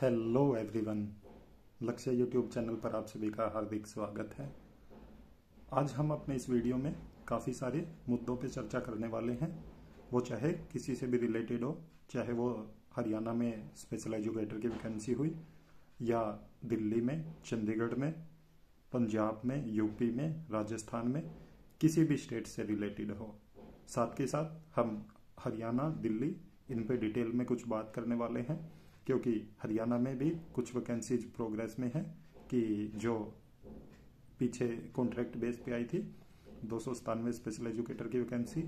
Hello everyone Lakshya YouTube channel पर आप सभी का हार्दिक स्वागत है आज हम अपने इस वीडियो में काफ़ी सारे मुद्दों पर चर्चा करने वाले हैं वो चाहे किसी से भी रिलेटेड हो चाहे वो हरियाणा में स्पेशल एजुकेटर की वैकेंसी हुई या दिल्ली में चंडीगढ़ में पंजाब में यूपी में राजस्थान में किसी भी स्टेट से रिलेटेड हो साथ के साथ हम हरियाणा दिल्ली इन पे डिटेल में कुछ बात करने वाले हैं क्योंकि हरियाणा में भी कुछ वैकेंसीज प्रोग्रेस में है कि जो पीछे कॉन्ट्रैक्ट बेस पे आई थी दो सौ स्पेशल एजुकेटर की वैकेंसी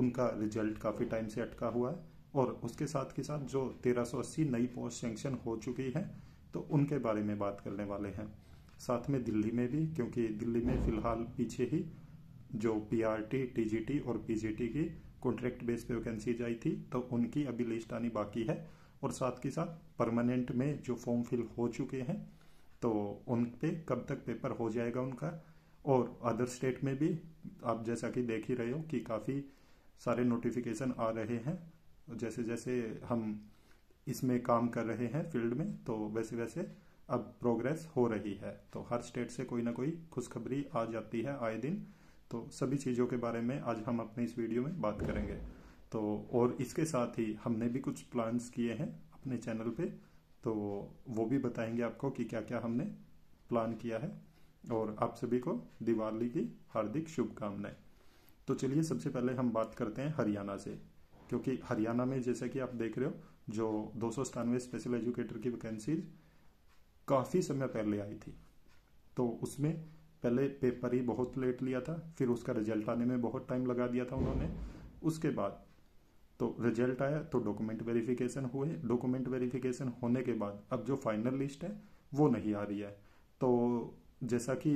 उनका रिजल्ट काफ़ी टाइम से अटका हुआ है और उसके साथ के साथ जो तेरह सौ अस्सी नई पोस्ट सेंक्शन हो चुकी है तो उनके बारे में बात करने वाले हैं साथ में दिल्ली में भी क्योंकि दिल्ली में फिलहाल पीछे ही जो पीआरटी, टीजीटी और पीजीटी की कॉन्ट्रैक्ट बेस पे वैकेंसीज आई थी तो उनकी अभी लिस्ट आनी बाकी है और साथ के साथ परमानेंट में जो फॉर्म फिल हो चुके हैं तो उन पे कब तक पेपर हो जाएगा उनका और अदर स्टेट में भी आप जैसा कि देख ही रहे हो कि काफ़ी सारे नोटिफिकेशन आ रहे हैं जैसे जैसे हम इसमें काम कर रहे हैं फील्ड में तो वैसे वैसे अब प्रोग्रेस हो रही है तो हर स्टेट से कोई ना कोई खुशखबरी आ जाती है आए दिन तो सभी चीज़ों के बारे में आज हम अपने इस वीडियो में बात करेंगे तो और इसके साथ ही हमने भी कुछ प्लान्स किए हैं अपने चैनल पे तो वो भी बताएंगे आपको कि क्या क्या हमने प्लान किया है और आप सभी को दिवाली की हार्दिक शुभकामनाएं तो चलिए सबसे पहले हम बात करते हैं हरियाणा से क्योंकि हरियाणा में जैसे कि आप देख रहे हो जो दो स्पेशल एजुकेटर की वैकेंसी काफ़ी समय पहले आई थी तो उसमें पहले पेपर ही बहुत लेट लिया था फिर उसका रिजल्ट आने में बहुत टाइम लगा दिया था उन्होंने उसके बाद तो रिजल्ट आया तो डॉक्यूमेंट वेरिफिकेशन हुए डॉक्यूमेंट वेरिफिकेशन होने के बाद अब जो फाइनल लिस्ट है वो नहीं आ रही है तो जैसा कि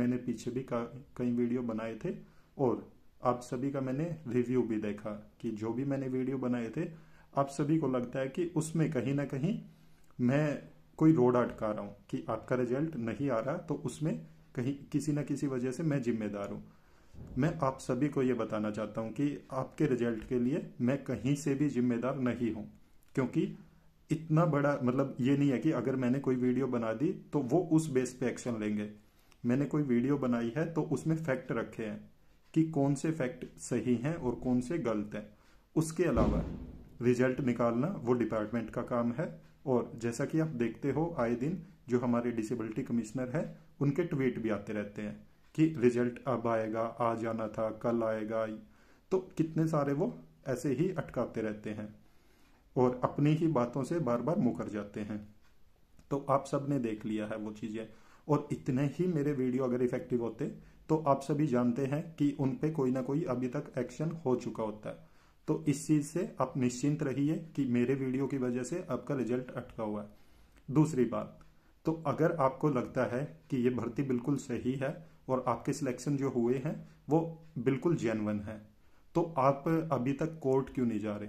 मैंने पीछे भी कई वीडियो बनाए थे और आप सभी का मैंने रिव्यू भी देखा कि जो भी मैंने वीडियो बनाए थे आप सभी को लगता है कि उसमें कहीं ना कहीं मैं कोई रोड अटका रहा हूँ कि आपका रिजल्ट नहीं आ रहा तो उसमें कहीं किसी ना किसी वजह से मैं जिम्मेदार हूँ मैं आप सभी को ये बताना चाहता हूँ कि आपके रिजल्ट के लिए मैं कहीं से भी जिम्मेदार नहीं हूँ क्योंकि इतना बड़ा मतलब ये नहीं है कि अगर मैंने कोई वीडियो बना दी तो वो उस बेस पे एक्शन लेंगे मैंने कोई वीडियो बनाई है तो उसमें फैक्ट रखे हैं कि कौन से फैक्ट सही हैं और कौन से गलत हैं उसके अलावा रिजल्ट निकालना वो डिपार्टमेंट का काम है और जैसा कि आप देखते हो आए दिन जो हमारे डिसेबिलिटी कमिश्नर हैं उनके ट्वीट भी आते रहते हैं कि रिजल्ट अब आएगा आज आना था कल आएगा तो कितने सारे वो ऐसे ही अटकाते रहते हैं और अपनी ही बातों से बार बार मुकर जाते हैं तो आप सब ने देख लिया है वो चीज़ें और इतने ही मेरे वीडियो अगर इफेक्टिव होते तो आप सभी जानते हैं कि उन पर कोई ना कोई अभी तक एक्शन हो चुका होता है तो इस चीज़ से आप निश्चिंत रहिए कि मेरे वीडियो की वजह से आपका रिजल्ट अटका हुआ है दूसरी बात तो अगर आपको लगता है कि ये भर्ती बिल्कुल सही है और आपके सिलेक्शन जो हुए हैं वो बिल्कुल जेनवन है तो आप अभी तक कोर्ट क्यों नहीं जा रहे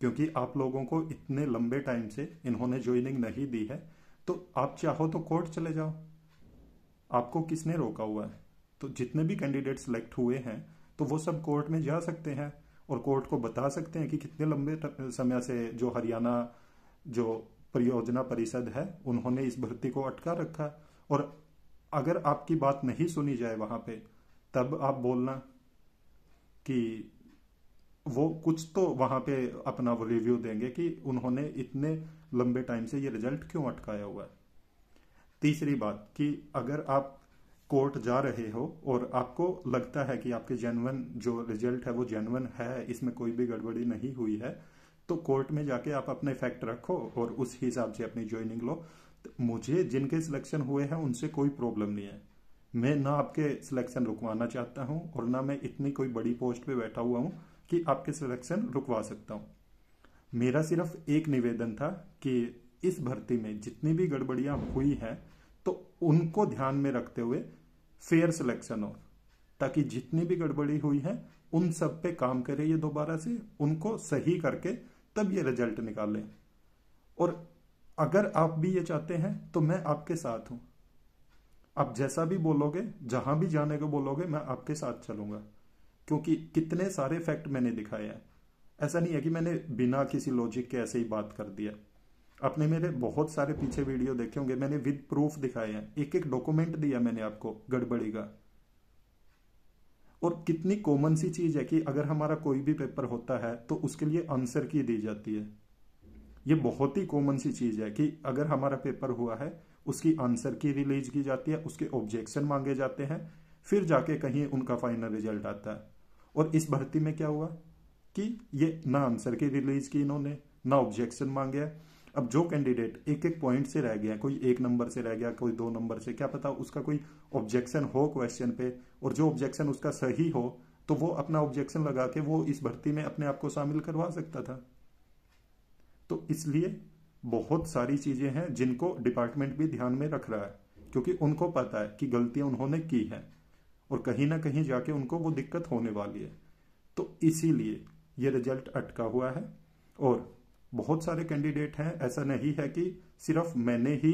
क्योंकि आप लोगों को इतने लंबे टाइम से इन्होंने ज्वाइनिंग नहीं दी है तो आप चाहो तो कोर्ट चले जाओ आपको किसने रोका हुआ है तो जितने भी कैंडिडेट सिलेक्ट हुए हैं तो वो सब कोर्ट में जा सकते हैं और कोर्ट को बता सकते हैं कि कितने लंबे समय से जो हरियाणा जो परियोजना परिषद है उन्होंने इस भर्ती को अटका रखा और अगर आपकी बात नहीं सुनी जाए वहां पे तब आप बोलना कि वो कुछ तो वहां पे अपना वो रिव्यू देंगे कि उन्होंने इतने लंबे टाइम से ये रिजल्ट क्यों अटकाया हुआ है तीसरी बात कि अगर आप कोर्ट जा रहे हो और आपको लगता है कि आपके जेनवन जो रिजल्ट है वो जेनवन है इसमें कोई भी गड़बड़ी नहीं हुई है तो कोर्ट में जाके आप अपने फैक्ट रखो और उस हिसाब से अपनी ज्वाइनिंग लो मुझे जिनके सिलेक्शन हुए हैं उनसे कोई प्रॉब्लम नहीं है मैं ना आपके सिलेक्शन रुकवाना चाहता हूं और ना मैं इतनी कोई बड़ी पोस्ट पे बैठा हुआ हूं कि आपके सिलेक्शन रुकवा सकता हूं मेरा सिर्फ एक निवेदन था कि इस भर्ती में जितनी भी गड़बड़ियां हुई हैं तो उनको ध्यान में रखते हुए फेयर सिलेक्शन हो ताकि जितनी भी गड़बड़ी हुई है उन सब पे काम करे ये दोबारा से उनको सही करके तब ये रिजल्ट निकालें और अगर आप भी ये चाहते हैं तो मैं आपके साथ हूं आप जैसा भी बोलोगे जहां भी जाने को बोलोगे मैं आपके साथ चलूंगा क्योंकि कितने सारे फैक्ट मैंने दिखाए हैं ऐसा नहीं है कि मैंने बिना किसी लॉजिक के ऐसे ही बात कर दिया आपने मेरे बहुत सारे पीछे वीडियो देखे होंगे मैंने विद प्रूफ दिखाए हैं एक एक डॉक्यूमेंट दिया मैंने आपको गड़बड़ी का और कितनी कॉमन सी चीज है कि अगर हमारा कोई भी पेपर होता है तो उसके लिए आंसर की दी जाती है ये बहुत ही कॉमन सी चीज है कि अगर हमारा पेपर हुआ है उसकी आंसर की रिलीज की जाती है उसके ऑब्जेक्शन मांगे जाते हैं फिर जाके कहीं उनका फाइनल रिजल्ट आता है और इस भर्ती में क्या हुआ कि ये ना आंसर की रिलीज की इन्होंने ना ऑब्जेक्शन मांगे अब जो कैंडिडेट एक एक पॉइंट से रह गया कोई एक नंबर से रह गया कोई दो नंबर से क्या पता उसका कोई ऑब्जेक्शन हो क्वेश्चन पे और जो ऑब्जेक्शन उसका सही हो तो वो अपना ऑब्जेक्शन लगा के वो इस भर्ती में अपने आप को शामिल करवा सकता था तो इसलिए बहुत सारी चीज़ें हैं जिनको डिपार्टमेंट भी ध्यान में रख रहा है क्योंकि उनको पता है कि गलतियां उन्होंने की हैं और कहीं ना कहीं जाके उनको वो दिक्कत होने वाली है तो इसीलिए ये रिजल्ट अटका हुआ है और बहुत सारे कैंडिडेट हैं ऐसा नहीं है कि सिर्फ मैंने ही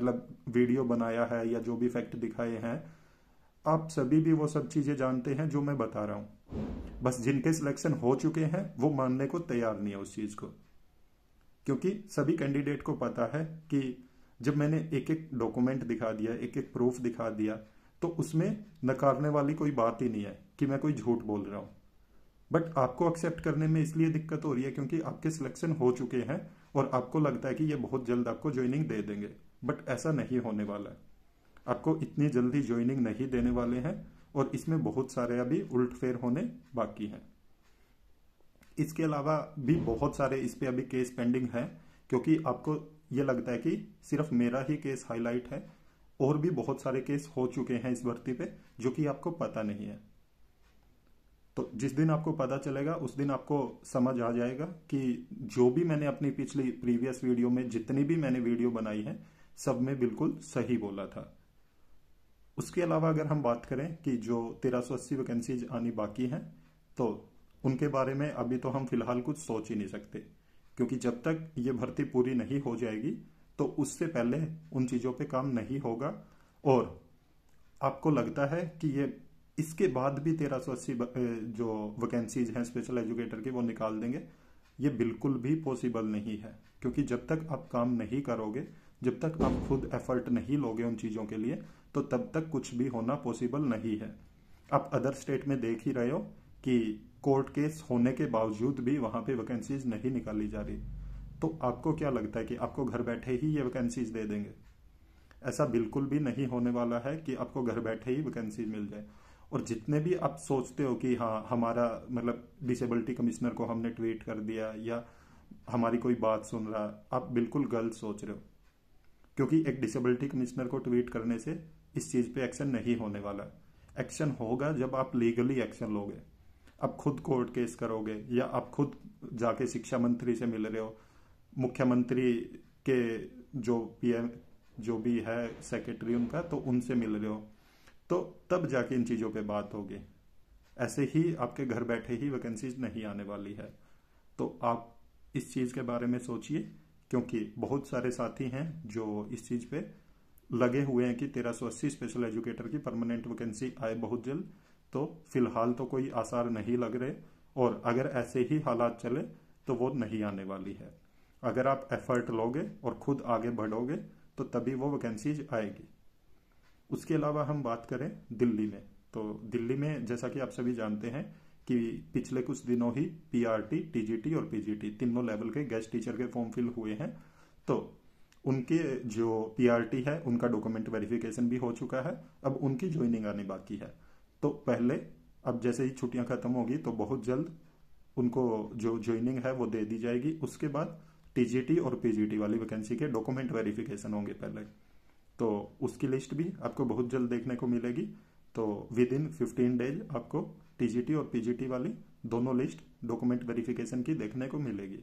मतलब वीडियो बनाया है या जो भी फैक्ट दिखाए हैं आप सभी भी वो सब चीज़ें जानते हैं जो मैं बता रहा हूं बस जिनके सिलेक्शन हो चुके हैं वो मानने को तैयार नहीं है उस चीज़ को क्योंकि सभी कैंडिडेट को पता है कि जब मैंने एक एक डॉक्यूमेंट दिखा दिया एक एक प्रूफ दिखा दिया तो उसमें नकारने वाली कोई बात ही नहीं है कि मैं कोई झूठ बोल रहा हूँ बट आपको एक्सेप्ट करने में इसलिए दिक्कत हो रही है क्योंकि आपके सिलेक्शन हो चुके हैं और आपको लगता है कि ये बहुत जल्द आपको ज्वाइनिंग दे देंगे बट ऐसा नहीं होने वाला है आपको इतनी जल्दी ज्वाइनिंग नहीं देने वाले हैं और इसमें बहुत सारे अभी उल्टफेर होने बाकी हैं इसके अलावा भी बहुत सारे इस पर अभी केस पेंडिंग है क्योंकि आपको ये लगता है कि सिर्फ मेरा ही केस हाईलाइट है और भी बहुत सारे केस हो चुके हैं इस भर्ती पे जो कि आपको पता नहीं है तो जिस दिन आपको पता चलेगा उस दिन आपको समझ आ जाएगा कि जो भी मैंने अपनी पिछली प्रीवियस वीडियो में जितनी भी मैंने वीडियो बनाई है सब में बिल्कुल सही बोला था उसके अलावा अगर हम बात करें कि जो तेरह सौ अस्सी वैकेंसीज आनी बाकी हैं तो उनके बारे में अभी तो हम फिलहाल कुछ सोच ही नहीं सकते क्योंकि जब तक ये भर्ती पूरी नहीं हो जाएगी तो उससे पहले उन चीज़ों पे काम नहीं होगा और आपको लगता है कि ये इसके बाद भी तेरह सौ अस्सी जो वैकेंसीज हैं स्पेशल एजुकेटर की वो निकाल देंगे ये बिल्कुल भी पॉसिबल नहीं है क्योंकि जब तक आप काम नहीं करोगे जब तक आप खुद एफर्ट नहीं लोगे उन चीज़ों के लिए तो तब तक कुछ भी होना पॉसिबल नहीं है आप अदर स्टेट में देख ही रहे हो कि कोर्ट केस होने के बावजूद भी वहाँ पे वैकेंसीज नहीं निकाली जा रही तो आपको क्या लगता है कि आपको घर बैठे ही ये वैकेंसीज दे देंगे ऐसा बिल्कुल भी नहीं होने वाला है कि आपको घर बैठे ही वैकेंसी मिल जाए और जितने भी आप सोचते हो कि हाँ हमारा मतलब डिसेबिलिटी कमिश्नर को हमने ट्वीट कर दिया या हमारी कोई बात सुन रहा आप बिल्कुल गलत सोच रहे हो क्योंकि एक डिसेबिलिटी कमिश्नर को ट्वीट करने से इस चीज़ पे एक्शन नहीं होने वाला एक्शन होगा जब आप लीगली एक्शन लोगे अब खुद कोर्ट केस करोगे या आप खुद जाके शिक्षा मंत्री से मिल रहे हो मुख्यमंत्री के जो पीएम जो भी है सेक्रेटरी उनका तो उनसे मिल रहे हो तो तब जाके इन चीज़ों पे बात होगी ऐसे ही आपके घर बैठे ही वैकेंसीज नहीं आने वाली है तो आप इस चीज़ के बारे में सोचिए क्योंकि बहुत सारे साथी हैं जो इस चीज़ पे लगे हुए हैं कि तेरह स्पेशल एजुकेटर की परमानेंट वैकेंसी आए बहुत जल्द तो फिलहाल तो कोई आसार नहीं लग रहे और अगर ऐसे ही हालात चले तो वो नहीं आने वाली है अगर आप एफर्ट लोगे और खुद आगे बढ़ोगे तो तभी वो वैकेंसीज आएगी उसके अलावा हम बात करें दिल्ली में तो दिल्ली में जैसा कि आप सभी जानते हैं कि पिछले कुछ दिनों ही पीआरटी, टीजीटी और पीजीटी तीनों लेवल के गेस्ट टीचर के फॉर्म फिल हुए हैं तो उनके जो पीआरटी है उनका डॉक्यूमेंट वेरिफिकेशन भी हो चुका है अब उनकी ज्वाइनिंग आनी बाकी है तो पहले अब जैसे ही छुट्टियां खत्म होगी तो बहुत जल्द उनको जो ज्वाइनिंग है वो दे दी जाएगी उसके बाद टीजीटी और पीजीटी वाली वैकेंसी के डॉक्यूमेंट वेरिफिकेशन होंगे पहले तो उसकी लिस्ट भी आपको बहुत जल्द देखने को मिलेगी तो विद इन फिफ्टीन डेज आपको टीजीटी और पीजीटी वाली दोनों लिस्ट डॉक्यूमेंट वेरिफिकेशन की देखने को मिलेगी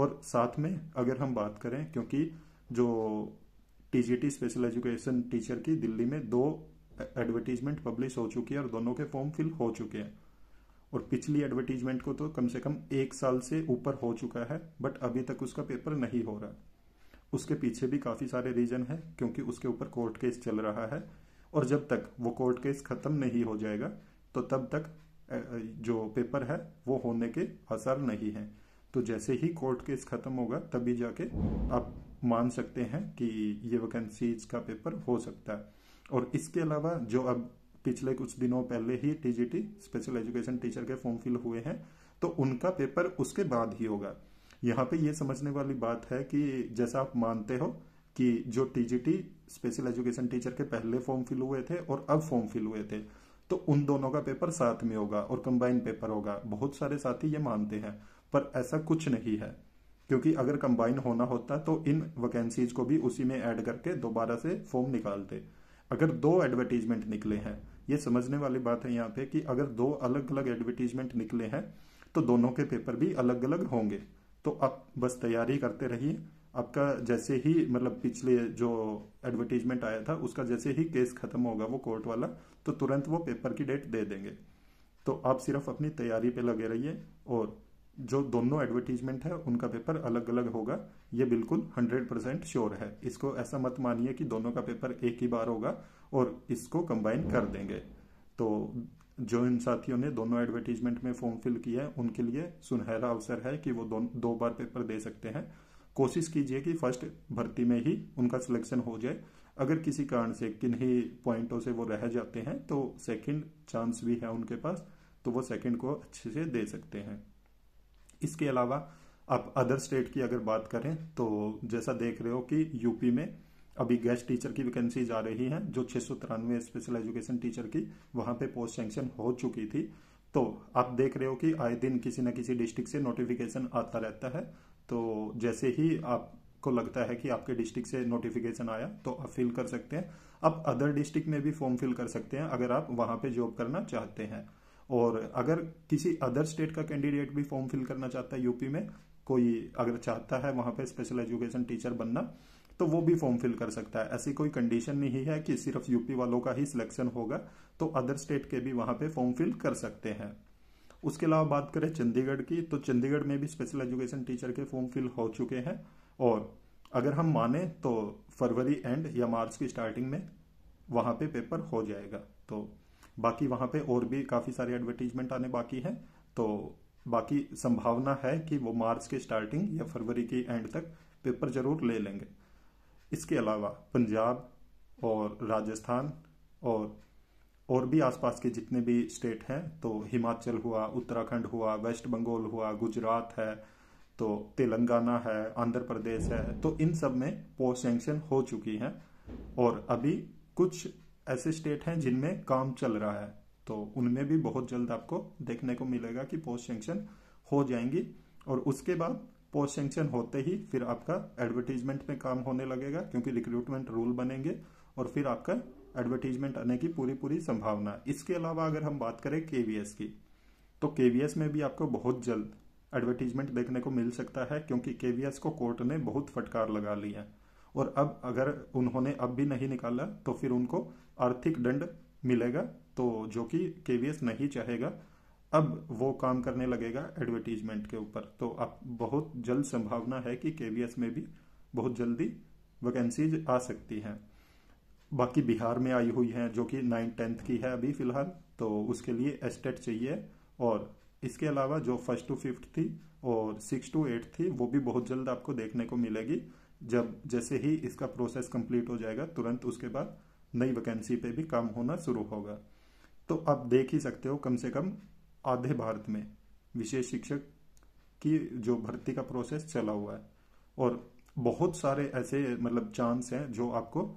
और साथ में अगर हम बात करें क्योंकि जो टीजीटी स्पेशल एजुकेशन टीचर की दिल्ली में दो एडवर्टीजमेंट पब्लिश हो चुकी है और दोनों के फॉर्म फिल हो चुके हैं और पिछली एडवर्टीजमेंट को तो कम से कम एक साल से ऊपर हो चुका है बट अभी तक उसका पेपर नहीं हो रहा उसके पीछे भी काफ़ी सारे रीजन है क्योंकि उसके ऊपर कोर्ट केस चल रहा है और जब तक वो कोर्ट केस ख़त्म नहीं हो जाएगा तो तब तक जो पेपर है वो होने के आसार नहीं हैं तो जैसे ही कोर्ट केस ख़त्म होगा तभी जाके आप मान सकते हैं कि ये वैकेंसीज का पेपर हो सकता है और इसके अलावा जो अब पिछले कुछ दिनों पहले ही टीजीटी स्पेशल एजुकेशन टीचर के फॉर्म फिल हुए हैं तो उनका पेपर उसके बाद ही होगा यहाँ पे ये समझने वाली बात है कि जैसा आप मानते हो कि जो टीजीटी स्पेशल एजुकेशन टीचर के पहले फॉर्म फिल हुए थे और अब फॉर्म फिल हुए थे तो उन दोनों का पेपर साथ में होगा और कंबाइन पेपर होगा बहुत सारे साथी ये मानते हैं पर ऐसा कुछ नहीं है क्योंकि अगर कंबाइन होना होता तो इन वैकेंसीज को भी उसी में ऐड करके दोबारा से फॉर्म निकालते अगर दो एडवर्टीजमेंट निकले हैं ये समझने वाली बात है यहाँ पे कि अगर दो अलग अलग एडवर्टीजमेंट निकले हैं तो दोनों के पेपर भी अलग अलग होंगे तो आप बस तैयारी करते रहिए आपका जैसे ही मतलब पिछले जो एडवर्टीजमेंट आया था उसका जैसे ही केस खत्म होगा वो कोर्ट वाला तो तुरंत वो पेपर की डेट दे देंगे तो आप सिर्फ अपनी तैयारी पे लगे रहिए और जो दोनों एडवर्टीजमेंट है उनका पेपर अलग अलग होगा ये बिल्कुल 100 परसेंट श्योर है इसको ऐसा मत मानिए कि दोनों का पेपर एक ही बार होगा और इसको कंबाइन कर हम्म। देंगे तो जो इन साथियों ने दोनों एडवर्टीजमेंट में फॉर्म फिल किया है उनके लिए सुनहरा अवसर है कि वो दो, दो बार पेपर दे सकते हैं कोशिश कीजिए कि फर्स्ट भर्ती में ही उनका सिलेक्शन हो जाए अगर किसी कारण से किन्हीं पॉइंटों से वो रह जाते हैं तो सेकंड चांस भी है उनके पास तो वो सेकंड को अच्छे से दे सकते हैं इसके अलावा आप अदर स्टेट की अगर बात करें तो जैसा देख रहे हो कि यूपी में अभी गेस्ट टीचर की वैकेंसी जा रही है जो छह स्पेशल एजुकेशन टीचर की वहां पे पोस्ट सेंक्शन हो चुकी थी तो आप देख रहे हो कि आए दिन किसी न किसी डिस्ट्रिक्ट से नोटिफिकेशन आता रहता है तो जैसे ही आपको लगता है कि आपके डिस्ट्रिक्ट से नोटिफिकेशन आया तो आप फिल कर सकते हैं आप अदर डिस्ट्रिक्ट में भी फॉर्म फिल कर सकते हैं अगर आप वहां पे जॉब करना चाहते हैं और अगर किसी अदर स्टेट का कैंडिडेट भी फॉर्म फिल करना चाहता है यूपी में कोई अगर चाहता है वहां पे स्पेशल एजुकेशन टीचर बनना तो वो भी फॉर्म फिल कर सकता है ऐसी कोई कंडीशन नहीं है कि सिर्फ यूपी वालों का ही सिलेक्शन होगा तो अदर स्टेट के भी वहां पे फॉर्म फिल कर सकते हैं उसके अलावा बात करें चंडीगढ़ की तो चंडीगढ़ में भी स्पेशल एजुकेशन टीचर के फॉर्म फिल हो चुके हैं और अगर हम माने तो फरवरी एंड या मार्च की स्टार्टिंग में वहाँ पे पेपर हो जाएगा तो बाकी वहां पे और भी काफी सारे एडवर्टीजमेंट आने बाकी हैं तो बाकी संभावना है कि वो मार्च के स्टार्टिंग या फरवरी के एंड तक पेपर जरूर ले लेंगे इसके अलावा पंजाब और राजस्थान और और भी आसपास के जितने भी स्टेट हैं तो हिमाचल हुआ उत्तराखंड हुआ वेस्ट बंगाल हुआ गुजरात है तो तेलंगाना है आंध्र प्रदेश है तो इन सब में पोस्ट सेंक्शन हो चुकी हैं और अभी कुछ ऐसे स्टेट हैं जिनमें काम चल रहा है तो उनमें भी बहुत जल्द आपको देखने को मिलेगा कि पोस्ट सेंक्शन हो जाएंगी और उसके बाद पोस्ट सेंक्शन होते ही फिर आपका एडवर्टीजमेंट में काम होने लगेगा क्योंकि रिक्रूटमेंट रूल बनेंगे और फिर आपका एडवर्टीजमेंट आने की पूरी पूरी संभावना इसके अलावा अगर हम बात करें केवीएस की तो केवीएस में भी आपको बहुत जल्द एडवर्टीजमेंट देखने को मिल सकता है क्योंकि केवीएस को कोर्ट ने बहुत फटकार लगा ली है और अब अगर उन्होंने अब भी नहीं निकाला तो फिर उनको आर्थिक दंड मिलेगा तो जो कि केवीएस नहीं चाहेगा अब वो काम करने लगेगा एडवर्टीजमेंट के ऊपर तो अब बहुत जल्द संभावना है कि केवीएस में भी बहुत जल्दी वैकेंसीज आ सकती हैं बाकी बिहार में आई हुई हैं जो कि नाइन टेंथ की है अभी फिलहाल तो उसके लिए एस्टेट चाहिए और इसके अलावा जो फर्स्ट टू फिफ्थ थी और सिक्स टू एट थी वो भी बहुत जल्द आपको देखने को मिलेगी जब जैसे ही इसका प्रोसेस कंप्लीट हो जाएगा तुरंत उसके बाद नई वैकेंसी पे भी काम होना शुरू होगा तो आप देख ही सकते हो कम से कम आधे भारत में विशेष शिक्षक की जो भर्ती का प्रोसेस चला हुआ है और बहुत सारे ऐसे मतलब चांस हैं जो आपको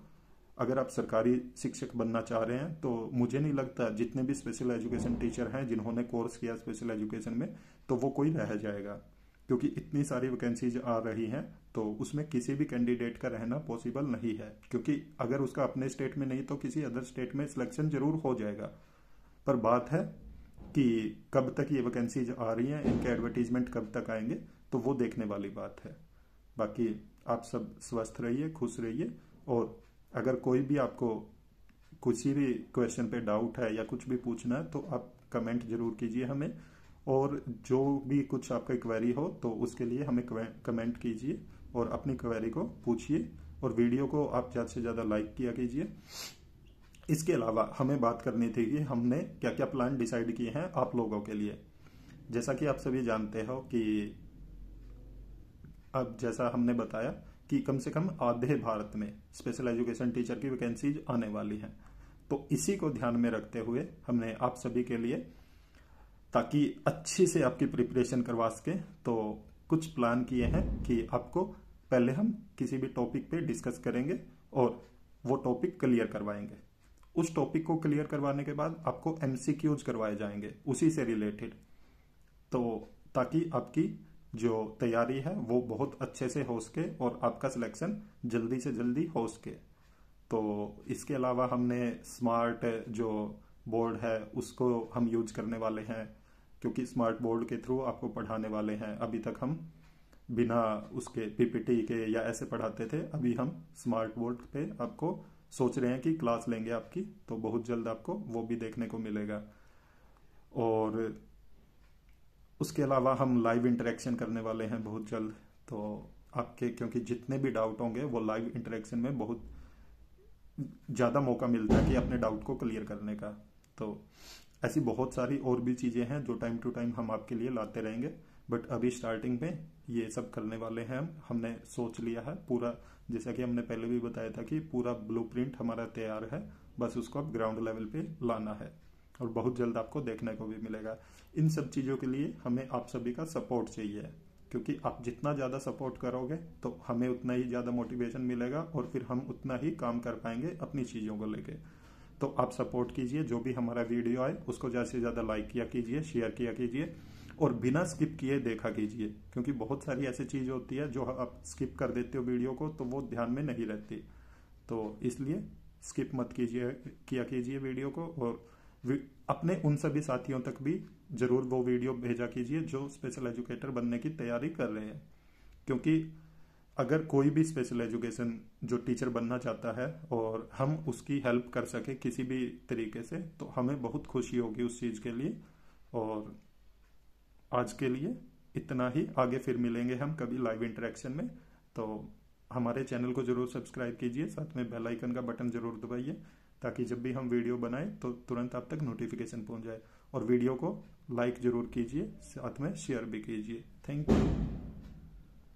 अगर आप सरकारी शिक्षक बनना चाह रहे हैं तो मुझे नहीं लगता जितने भी स्पेशल एजुकेशन टीचर हैं जिन्होंने कोर्स किया स्पेशल एजुकेशन में तो वो कोई रह जाएगा क्योंकि इतनी सारी वैकेंसीज आ रही हैं तो उसमें किसी भी कैंडिडेट का रहना पॉसिबल नहीं है क्योंकि अगर उसका अपने स्टेट में नहीं तो किसी अदर स्टेट में सिलेक्शन जरूर हो जाएगा पर बात है कि कब तक ये वैकेंसीज आ रही हैं इनके एडवर्टीजमेंट कब तक आएंगे तो वो देखने वाली बात है बाकी आप सब स्वस्थ रहिए खुश रहिए और अगर कोई भी आपको किसी भी क्वेश्चन पे डाउट है या कुछ भी पूछना है तो आप कमेंट जरूर कीजिए हमें और जो भी कुछ आपका क्वेरी हो तो उसके लिए हमें कमेंट कीजिए और अपनी क्वेरी को पूछिए और वीडियो को आप ज़्यादा से ज़्यादा लाइक किया कीजिए इसके अलावा हमें बात करनी थी कि हमने क्या क्या प्लान डिसाइड किए हैं आप लोगों के लिए जैसा कि आप सभी जानते हो कि अब जैसा हमने बताया कि कम से कम आधे भारत में स्पेशल एजुकेशन टीचर की वैकेंसीज आने वाली हैं तो इसी को ध्यान में रखते हुए हमने आप सभी के लिए ताकि अच्छे से आपकी प्रिपरेशन करवा सके तो कुछ प्लान किए हैं कि आपको पहले हम किसी भी टॉपिक पे डिस्कस करेंगे और वो टॉपिक क्लियर करवाएंगे उस टॉपिक को क्लियर करवाने के बाद आपको एम करवाए जाएंगे उसी से रिलेटेड तो ताकि आपकी जो तैयारी है वो बहुत अच्छे से हो सके और आपका सिलेक्शन जल्दी से जल्दी हो सके तो इसके अलावा हमने स्मार्ट जो बोर्ड है उसको हम यूज करने वाले हैं क्योंकि स्मार्ट बोर्ड के थ्रू आपको पढ़ाने वाले हैं अभी तक हम बिना उसके पीपीटी के या ऐसे पढ़ाते थे अभी हम स्मार्ट बोर्ड पे आपको सोच रहे हैं कि क्लास लेंगे आपकी तो बहुत जल्द आपको वो भी देखने को मिलेगा और उसके अलावा हम लाइव इंटरेक्शन करने वाले हैं बहुत जल्द तो आपके क्योंकि जितने भी डाउट होंगे वो लाइव इंटरेक्शन में बहुत ज़्यादा मौका मिलता है कि अपने डाउट को क्लियर करने का तो ऐसी बहुत सारी और भी चीज़ें हैं जो टाइम टू टाइम हम आपके लिए लाते रहेंगे बट अभी स्टार्टिंग में ये सब करने वाले हैं हम हमने सोच लिया है पूरा जैसा कि हमने पहले भी बताया था कि पूरा ब्लू हमारा तैयार है बस उसको अब ग्राउंड लेवल पे लाना है और बहुत जल्द आपको देखने को भी मिलेगा इन सब चीज़ों के लिए हमें आप सभी का सपोर्ट चाहिए क्योंकि आप जितना ज़्यादा सपोर्ट करोगे तो हमें उतना ही ज़्यादा मोटिवेशन मिलेगा और फिर हम उतना ही काम कर पाएंगे अपनी चीज़ों को लेके तो आप सपोर्ट कीजिए जो भी हमारा वीडियो आए उसको ज़्यादा से ज़्यादा लाइक किया कीजिए शेयर किया कीजिए और बिना स्किप किए देखा कीजिए क्योंकि बहुत सारी ऐसी चीज़ होती है जो आप स्किप कर देते हो वीडियो को तो वो ध्यान में नहीं रहती तो इसलिए स्किप मत कीजिए किया कीजिए वीडियो को और अपने उन सभी साथियों तक भी ज़रूर वो वीडियो भेजा कीजिए जो स्पेशल एजुकेटर बनने की तैयारी कर रहे हैं क्योंकि अगर कोई भी स्पेशल एजुकेशन जो टीचर बनना चाहता है और हम उसकी हेल्प कर सकें किसी भी तरीके से तो हमें बहुत खुशी होगी उस चीज़ के लिए और आज के लिए इतना ही आगे फिर मिलेंगे हम कभी लाइव इंटरेक्शन में तो हमारे चैनल को ज़रूर सब्सक्राइब कीजिए साथ में बेल आइकन का बटन ज़रूर दबाइए ताकि जब भी हम वीडियो बनाएं तो तुरंत आप तक नोटिफिकेशन पहुंच जाए और वीडियो को लाइक ज़रूर कीजिए साथ में शेयर भी कीजिए थैंक यू